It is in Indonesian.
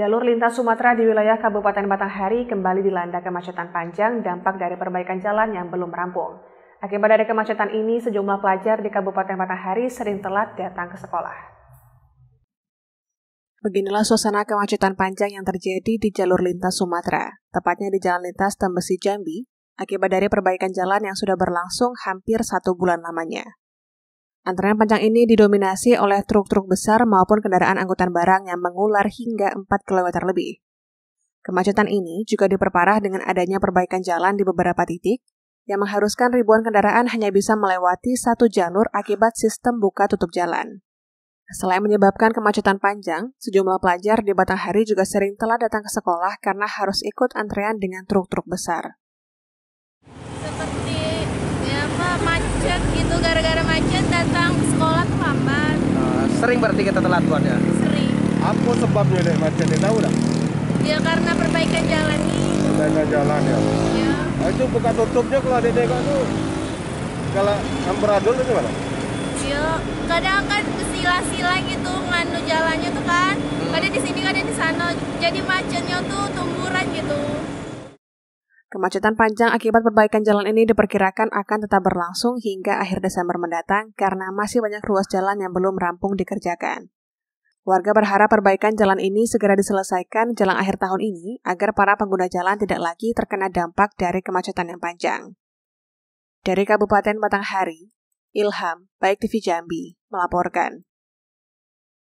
Jalur lintas Sumatera di wilayah Kabupaten Batanghari kembali dilanda kemacetan panjang dampak dari perbaikan jalan yang belum rampung. Akibat dari kemacetan ini, sejumlah pelajar di Kabupaten Batanghari sering telat datang ke sekolah. Beginilah suasana kemacetan panjang yang terjadi di jalur lintas Sumatera, tepatnya di Jalan Lintas Tembesi Jambi, akibat dari perbaikan jalan yang sudah berlangsung hampir satu bulan lamanya. Antrean panjang ini didominasi oleh truk-truk besar maupun kendaraan angkutan barang yang mengular hingga 4 km lebih. Kemacetan ini juga diperparah dengan adanya perbaikan jalan di beberapa titik, yang mengharuskan ribuan kendaraan hanya bisa melewati satu jalur akibat sistem buka tutup jalan. Selain menyebabkan kemacetan panjang, sejumlah pelajar di Batanghari juga sering telah datang ke sekolah karena harus ikut antrean dengan truk-truk besar. Sering berarti kita telat buat ya? Sering. Apa sebabnya macet macetnya tahu tak? Ya karena perbaikan jalan nih. Perbaikan jalan ya. iya itu buka tutupnya kalau ada tuh kalau amburadul itu gimana? Iya, kadang kan sila-sila gitu nganu jalannya tuh kan. Hmm. ada di sini ada di sana. Jadi macetnya tuh tumbuh Kemacetan panjang akibat perbaikan jalan ini diperkirakan akan tetap berlangsung hingga akhir Desember mendatang karena masih banyak ruas jalan yang belum rampung dikerjakan. Warga berharap perbaikan jalan ini segera diselesaikan jelang akhir tahun ini agar para pengguna jalan tidak lagi terkena dampak dari kemacetan yang panjang. Dari Kabupaten Batanghari, Ilham, Baik TV Jambi, melaporkan.